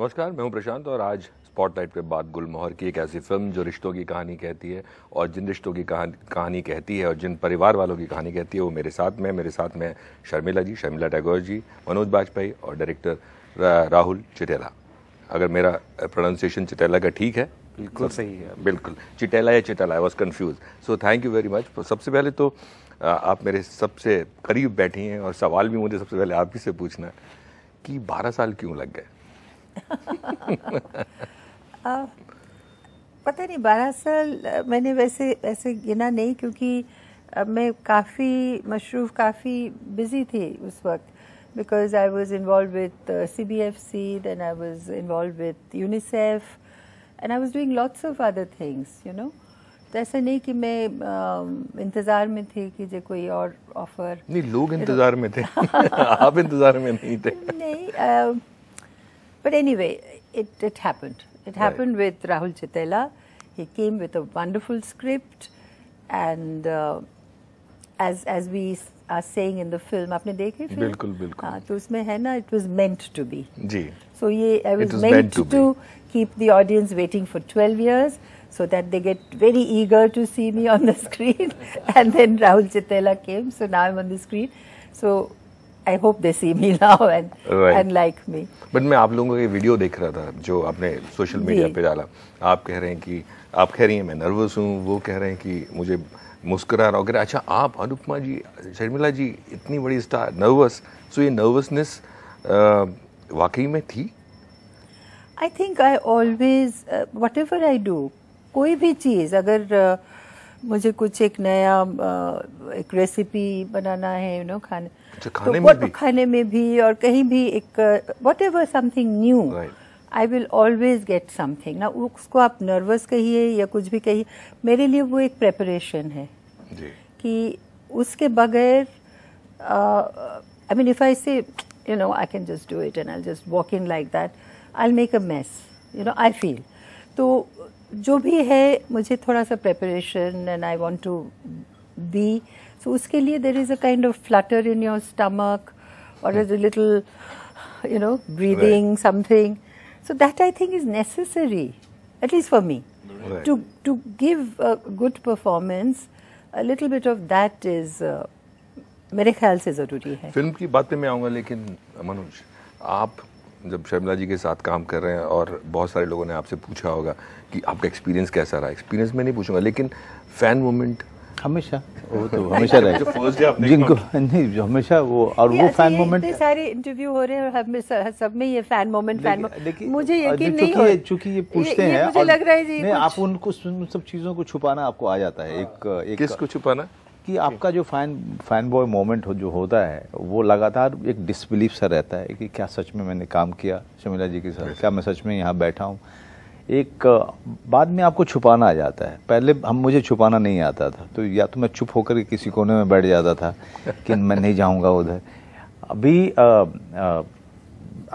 नमस्कार मैं हूं प्रशांत और आज स्पॉटलाइट पे बात गुलमोहर की एक ऐसी फिल्म जो रिश्तों की कहानी कहती है और जिन रिश्तों की कहानी कहती है और जिन परिवार वालों की कहानी कहती है वो मेरे साथ में मेरे साथ में शर्मिला जी शर्मिला टैगोर जी मनोज बाजपेयी और डायरेक्टर रा, राहुल चिटेला अगर मेरा प्रोनाउंसिएशन चिटेला का ठीक है बिल्कुल सही है बिल्कुल चिटेला या चिटेला I was confused so thank you very much सबसे पहले तो आप मेरे सबसे करीब बैठी हैं और सवाल भी मुझे सबसे पहले आप ही से पूछना है कि बारह साल क्यों लग गए पता नहीं बारह साल मैंने वैसे ऐसे गिना नहीं क्योंकि मैं काफ़ी मशरूफ काफ़ी बिजी थी उस वक्त because I was involved with C B F C then I was involved with UNICEF and I was doing lots of other things you know तो ऐसा नहीं कि मैं uh, um, इंतज़ार में थे कि जो कोई और ऑफर नहीं लोग इंतज़ार में थे आप इंतज़ार में नहीं थे नहीं uh, But anyway, it, it happened. It happened right. with Rahul Chitela. He came with a wonderful script, and uh, as as we are saying in the film, आपने देखी फिल्म? बिल्कुल बिल्कुल. हाँ, तो उसमें है ना, it was meant to be. जी. So ये I was, was meant, meant to, to keep the audience waiting for 12 years. so that they get very eager to see me on the screen. and then Rahul Chitela came, so now I'm on the screen. So I hope they see me now and and like me but मैं आप लोगों का video देख रहा था जो आपने social media पे डाला आप कह रहे हैं कि आप कह रही हैं मैं नर्वस हूँ वो कह रहे हैं कि मुझे मुस्कुरा रहा वगैरह अच्छा आप अनुपमा जी शर्मिला जी इतनी बड़ी स्टार नर्वस सो ये नर्वसनेस वाकई में थी I think I always whatever I do कोई भी चीज़ अगर uh, मुझे कुछ एक नया एक रेसिपी बनाना है यू नो खाने अच्छा, तो खाने, में भी? खाने में भी और कहीं भी एक whatever something new I will always get something ना उसको आप नर्वस कहिए या कुछ भी कहिए मेरे लिए वो एक प्रेपरेशन है जी. कि उसके बगैर I mean if I say you know I can just do it and I just walk in like that I make a mess you know I feel तो जो भी है मुझे थोड़ा सा preparation and I want to be so उसके लिए there is a kind of flutter in your stomach और is a little you know breathing something so that I think is necessary at least for me to to give a good performance a little bit of that is मेरे ख्याल से जरूरी है film की बातें मैं आऊंगा लेकिन मनोज आप जब शर्मिला जी के साथ काम कर रहे हैं और बहुत सारे लोगों ने आपसे पूछा होगा कि आपका एक्सपीरियंस कैसा रहा एक्सपीरियंस में नहीं पूछूंगा लेकिन फ़ैन मोमेंट हमेशा वो तो हमेशा रहे जिनको नहीं जो हमेशा वो और वो फैन मोमेंट सारे इंटरव्यू हो रहे हैं सब में ये फैन मोमेंट फैन मोमेंट मुझे यकीन नहीं है चूंकि ये पूछते हैं मुझे लग रहा है जी आप उनको सब चीजों को छुपाना आपको आ जाता है एक एक किसको छुपाना कि आपका जो फैन फैन बॉय मोमेंट हो, जो होता है वो लगातार एक डिसबिलीव सा रहता है कि क्या सच में मैंने काम किया शमिला जी के साथ क्या मैं सच में यहाँ बैठा हूँ एक बाद में आपको छुपाना आ जाता है पहले हम मुझे छुपाना नहीं आता था तो या तो मैं चुप होकर किसी कोने में बैठ जाता था कि मैं नहीं जाऊँगा उधर अभी आ, आ,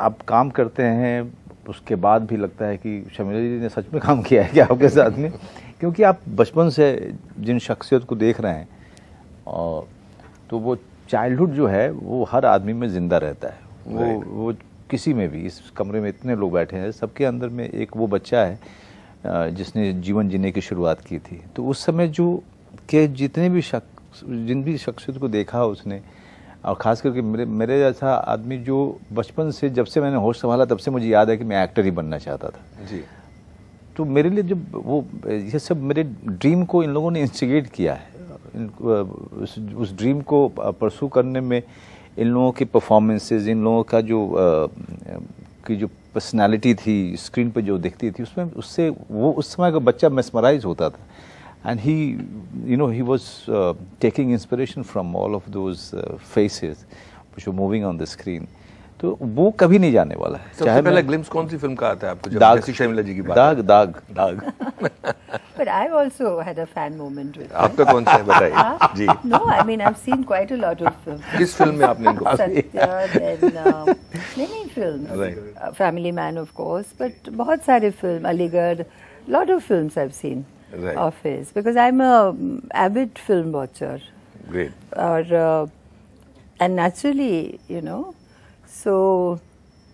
आप काम करते हैं उसके बाद भी लगता है कि शमिला जी ने सच में काम किया है क्या आपके साथ में क्योंकि आप बचपन से जिन शख्सियत को देख रहे हैं और तो वो चाइल्डहुड जो है वो हर आदमी में ज़िंदा रहता है वो वो किसी में भी इस कमरे में इतने लोग बैठे हैं सबके अंदर में एक वो बच्चा है जिसने जीवन जीने की शुरुआत की थी तो उस समय जो के जितने भी शख्स जिन भी शख्सियत को देखा उसने और ख़ास करके मेरे मेरे जैसा आदमी जो बचपन से जब से मैंने होश संभाला तब से मुझे याद है कि मैं एक्टर ही बनना चाहता था जी तो मेरे लिए जब वो ये सब मेरे ड्रीम को इन लोगों ने इंस्टिगेट किया है उस ड्रीम को परसू करने में इन लोगों की परफॉर्मेंसेज इन लोगों का जो आ, की जो पर्सनालिटी थी स्क्रीन पर जो दिखती थी उसमें उससे वो उस समय का बच्चा मेस्मराइज होता था and he you know he was taking inspiration from all of those faces moving on the screen तो वो कभी नहीं जाने वाला है सबसे पहले ग्लिम्स कौन सी फिल्म का आता है आपको जब दाग जैसी शर्मिला जी की बात दाग दाग दाग but I also had a fan moment with आपका कौन सा है बताइए हाँ? जी no I mean I have seen quite a lot of किस फिल्म में आपने इनको Satya then many film family man of course but बहुत सारे film Aligarh lot of films I have seen of his because I am a avid film watcher great और and naturally you know So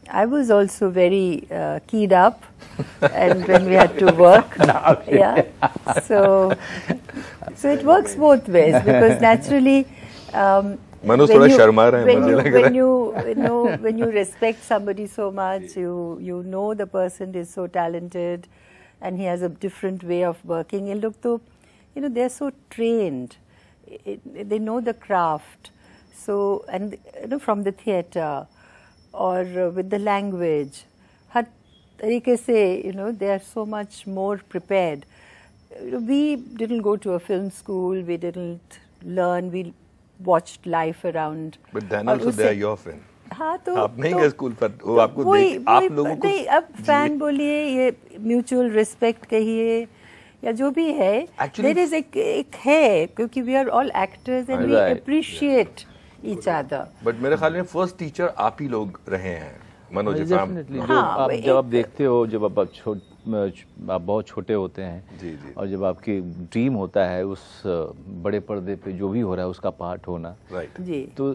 I was also very uh, keyed up, and when we had to work, yeah. So, so it works both ways because naturally. Um, when you, when, you, when, you, you know, when you respect somebody so much, you you know the person is so talented, and he has a different way of working. And look, though, you know they're so trained, it, they know the craft. So and you know, from the theatre, or with the language. हर तरीके से you know they are so much more prepared. We didn't go to a film school. We didn't learn. We watched life around. But then also they are your film. हाँ तो आप नहीं गए school पर वो आपको वोई, देख, आप लोगों को नहीं अब फैन बोलिए ये म्यूचुअल रिस्पेक्ट कहिए या जो भी है देर इज एक, एक है क्योंकि we are all actors and we appreciate each other but मेरे ख्याल में फर्स्ट टीचर आप ही लोग रहे हैं मनोज हाँ, जी आप जब आप देखते हो जब आप आप बहुत छोटे होते हैं जी जी और जब आपकी ड्रीम होता है उस बड़े पर्दे पे जो भी हो रहा है उसका पार्ट होना right. जी तो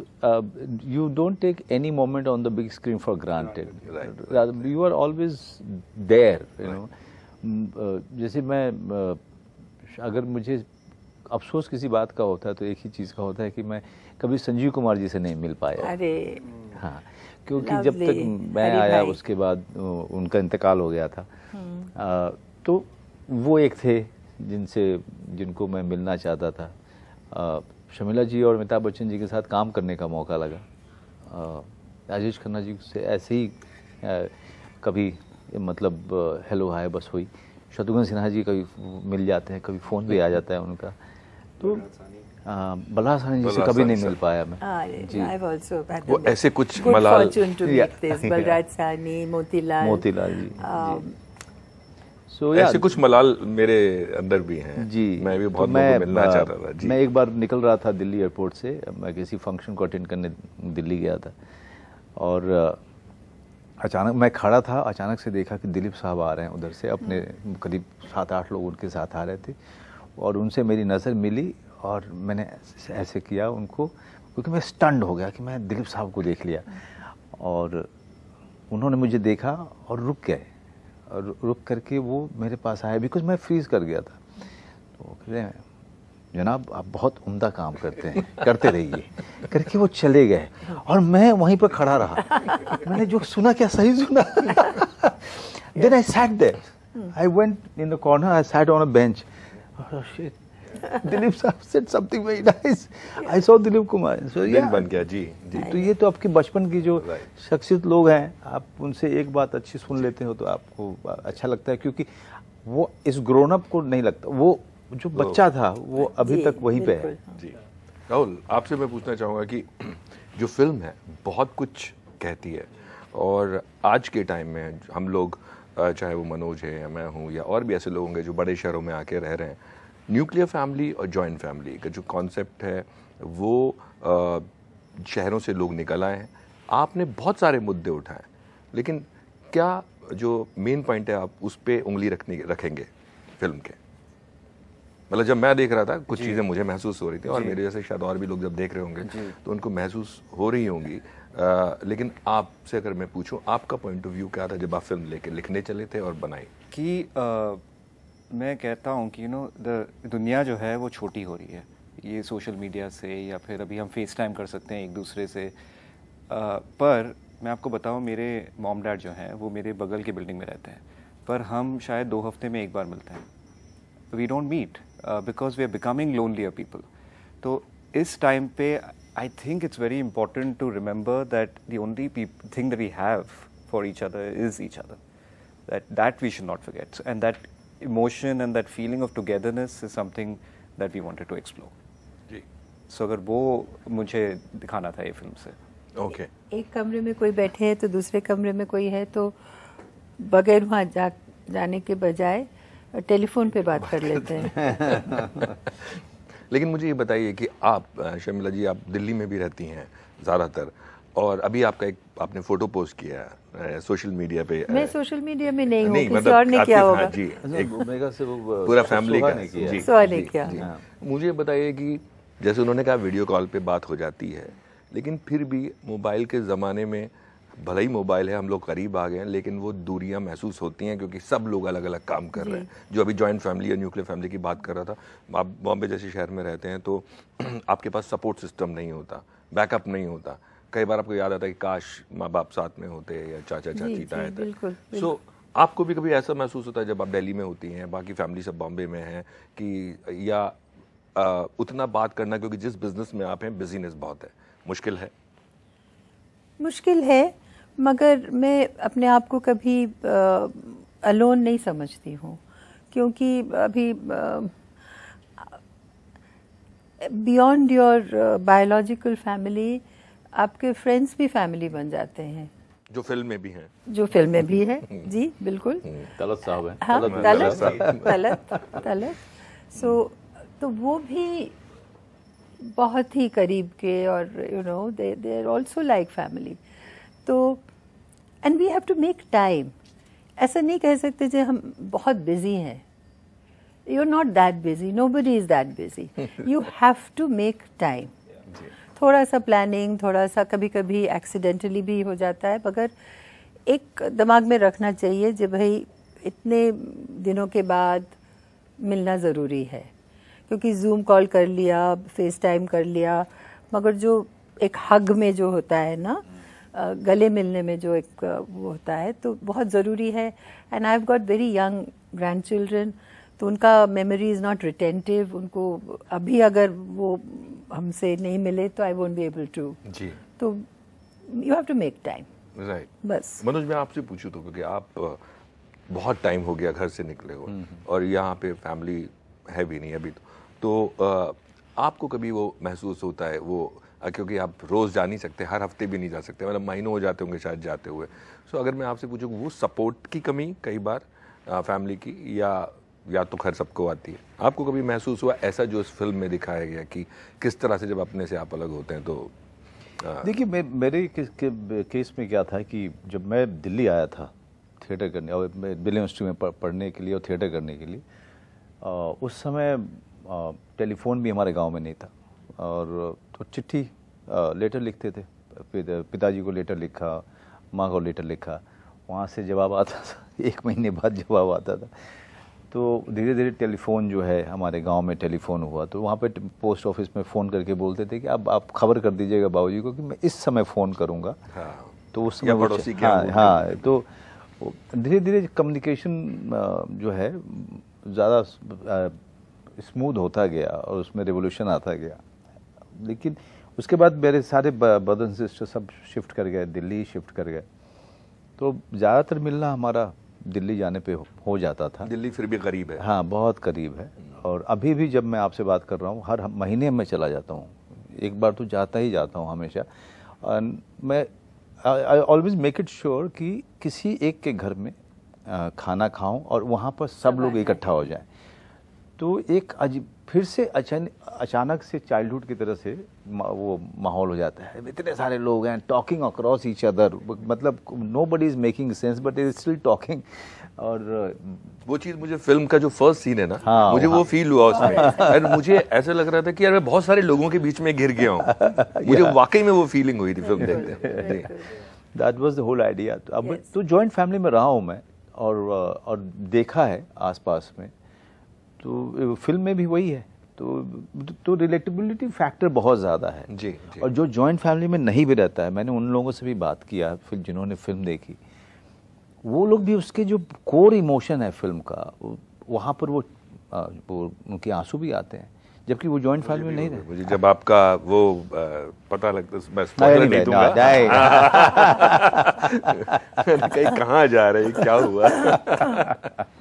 you don't take any moment on the big screen for granted you are always there you know जैसे मैं अगर मुझे अफसोस किसी बात का होता है तो एक ही चीज़ का होता है कि मैं कभी संजीव कुमार जी से नहीं मिल पाया अरे हाँ क्योंकि जब तक मैं आया उसके बाद उनका इंतकाल हो गया था हम्म। आ, तो वो एक थे जिनसे जिनको मैं मिलना चाहता था शमिला जी और अमिताभ बच्चन जी के साथ काम करने का मौका लगा राजेश खन्ना जी से ऐसे ही आ, कभी मतलब हेलो हाय बस हुई शत्रुघ्न सिन्हा जी कभी मिल जाते हैं कभी फ़ोन भी आ जाता है उनका तो बला आसानी जैसे कभी नहीं मिल पाया मैं हाँ, वो ऐसे कुछ मलाल बलराज सानी मोतीलाल मोतीलाल जी um, So, yeah, ऐसे कुछ मलाल मेरे अंदर भी हैं जी मैं भी तो बहुत मैं, मिलना चाह रहा था जी मैं एक बार निकल रहा था दिल्ली एयरपोर्ट से मैं किसी फंक्शन को अटेंड करने दिल्ली गया था और अचानक मैं खड़ा था अचानक से देखा कि दिलीप साहब आ रहे हैं उधर से अपने करीब सात आठ लोग उनके साथ आ रहे थे और उनसे मेरी नज़र मिली और मैंने ऐसे किया उनको क्योंकि मैं स्टंड हो गया कि मैं दिलीप साहब को देख लिया और उन्होंने मुझे देखा और रुक गए और रुक करके वो मेरे पास आए बिकॉज मैं फ्रीज कर गया था तो कह जनाब आप बहुत उम्दा काम करते हैं करते रहिए करके वो चले गए और मैं वहीं पर खड़ा रहा मैंने जो सुना क्या सही सुना then I sat there I went in the corner I sat on a bench oh Dilip Sahab said something very nice I saw Dilip Kumar so ये बन गया जी जी तो ये तो आपके बचपन की जो शख्सियत लोग हैं आप उनसे एक बात अच्छी सुन लेते हो तो आपको अच्छा लगता है क्योंकि वो इस ग्रोन अप को नहीं लगता वो जो बच्चा था वो अभी तक वहीं पे है जी राहुल आपसे मैं पूछना चाहूँगा कि जो फिल्म है बहुत कुछ कहती है और आज के टाइम में हम लोग चाहे वो मनोज है या मैं हूँ या और भी ऐसे लोग होंगे जो बड़े शहरों में आके रह रहे हैं न्यूक्लियर फैमिली और जॉइंट फैमिली का जो कॉन्सेप्ट है वो शहरों से लोग निकल आए हैं आपने बहुत सारे मुद्दे उठाए लेकिन क्या जो मेन पॉइंट है आप उस पर उंगली रखने रखेंगे फिल्म के मतलब जब मैं देख रहा था कुछ चीज़ें मुझे महसूस हो रही थी और मेरे जैसे शायद और भी लोग जब देख रहे होंगे तो उनको महसूस हो रही होंगी लेकिन आपसे अगर मैं पूछूं आपका पॉइंट ऑफ व्यू क्या था जब आप फिल्म लेके लिखने चले थे और बनाई कि आ, मैं कहता हूँ कि यू नो द दुनिया जो है वो छोटी हो रही है ये सोशल मीडिया से या फिर अभी हम फेस टाइम कर सकते हैं एक दूसरे से आ, पर मैं आपको बताऊँ मेरे मॉम डैड जो हैं वो मेरे बगल के बिल्डिंग में रहते हैं पर हम शायद दो हफ्ते में एक बार मिलते हैं we don't meet because we are becoming lonelier people तो इस टाइम पे I think it's very important to remember that the only thing that we have for each other is each other. That that we should not forget, and that emotion and that feeling of togetherness is something that we wanted to explore. Ji. So अगर वो मुझे दिखाना था ये film से. Okay. एक कमरे में कोई बैठे हैं तो दूसरे कमरे में कोई है तो बगैर वहाँ जा जाने के बजाय टेलीफोन पे बात कर लेते हैं लेकिन मुझे ये बताइए कि आप शर्मिला जी आप दिल्ली में भी रहती हैं ज़्यादातर और अभी आपका एक आपने फोटो पोस्ट किया है सोशल मीडिया पे मैं सोशल मीडिया में नहीं हूँ मतलब और ने किया हाँ, होगा जी अच्छा, एक मेगा से वो पूरा फैमिली का ने किया जी, ने किया जी, हाँ। मुझे बताइए कि जैसे उन्होंने कहा वीडियो कॉल पे बात हो जाती है लेकिन फिर भी मोबाइल के ज़माने में भले ही मोबाइल है हम लोग करीब आ गए हैं लेकिन वो दूरियां महसूस होती हैं क्योंकि सब लोग अलग अलग काम कर रहे हैं जो अभी जॉइंट फैमिली या न्यूक्लियर फैमिली की बात कर रहा था आप बॉम्बे जैसे शहर में रहते हैं तो आपके पास सपोर्ट सिस्टम नहीं होता बैकअप नहीं होता कई बार आपको याद आता है कि काश माँ बाप साथ में होते या चाचा चाची ताए थे सो आपको भी कभी ऐसा महसूस होता है जब आप दिल्ली में होती हैं बाकी फैमिली सब बॉम्बे में है कि या उतना बात करना क्योंकि जिस बिजनेस में आप हैं बिजीनेस बहुत है मुश्किल है मुश्किल है मगर मैं अपने आप को कभी अलोन नहीं समझती हूँ क्योंकि अभी बियॉन्ड योर बायोलॉजिकल फैमिली आपके फ्रेंड्स भी फैमिली बन जाते हैं जो फिल्म में भी हैं जो फिल्म में भी है हम्म। जी बिल्कुल हम्म, तलत साहब हैं हाँ, तलत तलत तलत सो तो वो भी बहुत ही करीब के और you know they they are like family तो and we have to make time ऐसा नहीं कह सकते जो हम बहुत बिजी हैं you are not that busy nobody is that busy you have to make time थोड़ा सा प्लानिंग थोड़ा सा कभी कभी एक्सीडेंटली भी हो जाता है मगर एक दिमाग में रखना चाहिए जब भाई इतने दिनों के बाद मिलना ज़रूरी है क्योंकि जूम कॉल कर लिया फेस टाइम कर लिया मगर जो एक हग में जो होता है ना गले मिलने में जो एक वो होता है तो बहुत ज़रूरी है and I have got very young grandchildren तो उनका मेमोरी इज़ नॉट रिटेंटिव उनको अभी अगर वो हमसे नहीं मिले तो I won't be able to जी तो you have to make time right बस मनोज मैं आपसे पूछूँ तो क्योंकि आप बहुत टाइम हो गया घर से निकले हो हम्म, हम्म। और यहाँ पे फैमिली है भी नहीं अभी तो, तो आ, आपको कभी वो महसूस होता है वो क्योंकि आप रोज़ जा नहीं सकते हर हफ्ते भी नहीं जा सकते मतलब महीनों हो जाते होंगे शायद जाते हुए सो अगर मैं आपसे पूछूँ वो सपोर्ट की कमी कई बार फैमिली की या या तो खैर सबको आती है आपको कभी महसूस हुआ ऐसा जो इस फिल्म में दिखाया गया कि किस तरह से जब अपने से आप अलग होते हैं तो देखिए मे, मेरे के, के, केस में क्या था कि जब मैं दिल्ली आया था थिएटर करने और दिल्ली यूनिवर्सिटी में पढ़ने के लिए और थिएटर करने के लिए आ, उस समय टेलीफोन भी हमारे गांव में नहीं था और तो चिट्ठी लेटर लिखते थे पिताजी को लेटर लिखा माँ को लेटर लिखा वहाँ से जवाब आता था एक महीने बाद जवाब आता था तो धीरे धीरे टेलीफोन जो है हमारे गांव में टेलीफोन हुआ तो वहाँ पे पोस्ट ऑफिस में फ़ोन करके बोलते थे कि अब आप खबर कर दीजिएगा बाबूजी को कि मैं इस समय फ़ोन करूँगा हाँ, तो उस समय पड़ोसी हाँ हाँ तो धीरे धीरे कम्युनिकेशन जो है ज़्यादा स्मूथ होता गया और उसमें रेवोल्यूशन आता गया लेकिन उसके बाद मेरे सारे बदन सिस्टर सब शिफ्ट कर गए दिल्ली शिफ्ट कर गए तो ज़्यादातर मिलना हमारा दिल्ली जाने पे हो, जाता था दिल्ली फिर भी करीब है हाँ बहुत करीब है और अभी भी जब मैं आपसे बात कर रहा हूँ हर महीने में चला जाता हूँ एक बार तो जाता ही जाता हूँ हमेशा मैं I always make it sure कि किसी एक के घर में आ, खाना खाऊं और वहाँ पर सब लोग इकट्ठा हो जाएं तो एक अजीब फिर से अचानक से चाइल्डहुड की तरह से वो माहौल हो जाता है इतने सारे लोग हैं टॉकिंग अक्रॉस ईच अदर मतलब nobody is making sense but is still talking और वो चीज़ मुझे फिल्म का जो फर्स्ट सीन है ना हाँ, मुझे हाँ, वो फील हुआ उसमें एंड मुझे ऐसा लग रहा था कि यार मैं बहुत सारे लोगों के बीच में गिर गया हूँ मुझे वाकई में वो फीलिंग हुई थी फिल्म देखते that was the whole idea अब तो जॉइंट फैमिली में रहा हूँ मैं और और देखा है आसपास में तो फिल्म में भी वही है तो तो रिलेटेबिलिटी फैक्टर बहुत ज़्यादा है जी, जी और जो जॉइंट फैमिली में नहीं भी रहता है मैंने उन लोगों से भी बात किया फिर जिन्होंने फिल्म देखी वो लोग भी उसके जो कोर इमोशन है फिल्म का वहाँ पर वो, वो उनके आंसू भी आते हैं जबकि वो जॉइंट फैमिली में नहीं रहे जब आपका वो पता लगता तो मैं नहीं दूंगा कहाँ जा रहे क्या हुआ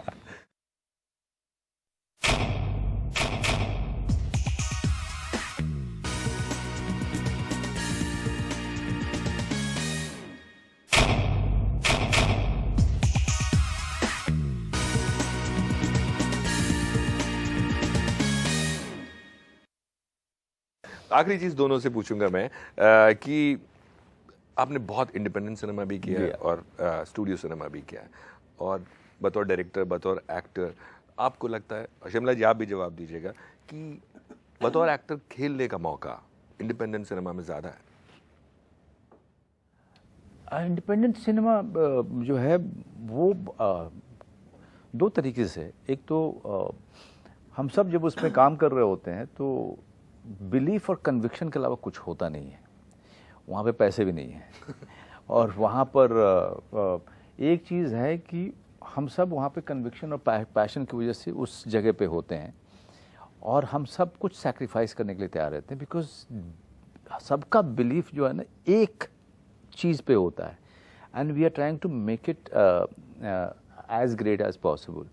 आखिरी चीज़ दोनों से पूछूंगा मैं कि आपने बहुत इंडिपेंडेंट सिनेमा भी किया और स्टूडियो सिनेमा भी किया और बतौर डायरेक्टर बतौर एक्टर आपको लगता है शिमला जी आप भी जवाब दीजिएगा कि बतौर एक्टर खेलने का मौका इंडिपेंडेंट सिनेमा में ज़्यादा है इंडिपेंडेंट सिनेमा जो है वो दो तरीके से एक तो हम सब जब उसमें काम कर रहे होते हैं तो बिलीफ और कन्विक्शन के अलावा कुछ होता नहीं है वहाँ पे पैसे भी नहीं हैं और वहाँ पर एक चीज़ है कि हम सब वहाँ पे कन्विक्शन और पैशन की वजह से उस जगह पे होते हैं और हम सब कुछ सेक्रीफाइस करने के लिए तैयार रहते हैं बिकॉज सबका बिलीफ जो है ना एक चीज़ पे होता है and we are trying to make it as great as possible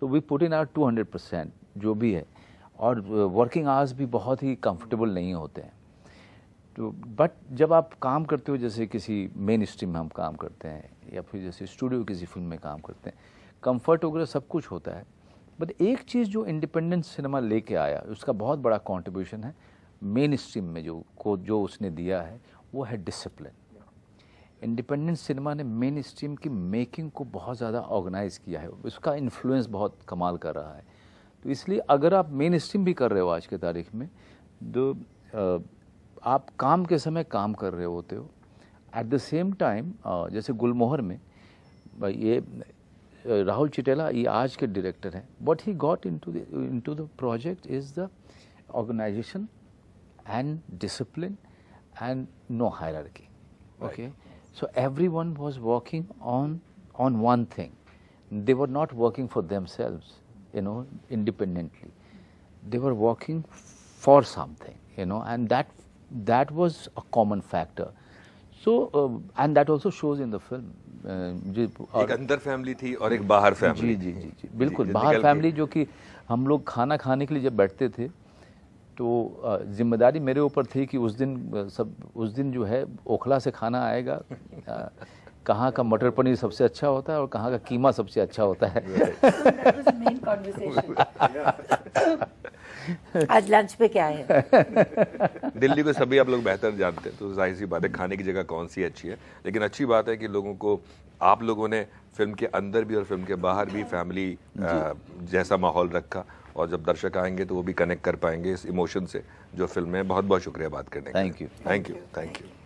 तो we put in our two hundred percent जो भी है और वर्किंग आवर्स भी बहुत ही कंफर्टेबल नहीं होते हैं तो बट जब आप काम करते हो जैसे किसी मेन स्ट्रीम में हम काम करते हैं या फिर जैसे स्टूडियो किसी फिल्म में काम करते हैं कंफर्ट वगैरह सब कुछ होता है बट एक चीज़ जो इंडिपेंडेंट सिनेमा लेके आया उसका बहुत बड़ा कॉन्ट्रीब्यूशन है मेन स्ट्रीम में जो को जो उसने दिया है वो है डिसिप्लिन इंडिपेंडेंट सिनेमा ने मेन स्ट्रीम की मेकिंग को बहुत ज़्यादा ऑर्गेनाइज़ किया है उसका इन्फ्लुएंस बहुत कमाल कर रहा है तो इसलिए अगर आप मेन स्ट्रीम भी कर रहे हो आज के तारीख में तो आप काम के समय काम कर रहे होते हो एट द सेम टाइम जैसे गुलमोहर में ये राहुल चिटेला ये आज के डायरेक्टर हैं but he got into into the project is the organisation and discipline and no hierarchy okay so everyone was working on on one thing they were not working for themselves you know, independently. They were working for something, you know, and that that was a common factor. So uh, and that also shows in the film. Uh, एक अंदर family थी और एक बाहर family जी जी जी, जी बिल्कुल जी, बाहर family जो कि हम लोग खाना खाने के लिए जब बैठते थे तो जिम्मेदारी मेरे ऊपर थी कि उस दिन सब उस दिन जो है ओखला से खाना आएगा कहाँ का मटर पनीर सबसे अच्छा होता है और कहाँ का कीमा सबसे अच्छा होता है आज लंच पे क्या है दिल्ली को सभी आप लोग बेहतर जानते हैं तो जाहिर सी बात है खाने की जगह कौन सी अच्छी है लेकिन अच्छी बात है कि लोगों को आप लोगों ने फिल्म के अंदर भी और फिल्म के बाहर भी फैमिली जैसा माहौल रखा और जब दर्शक आएंगे तो वो भी कनेक्ट कर पाएंगे इस इमोशन से जो फिल्म है बहुत बहुत शुक्रिया बात करने का thank you thank you thank you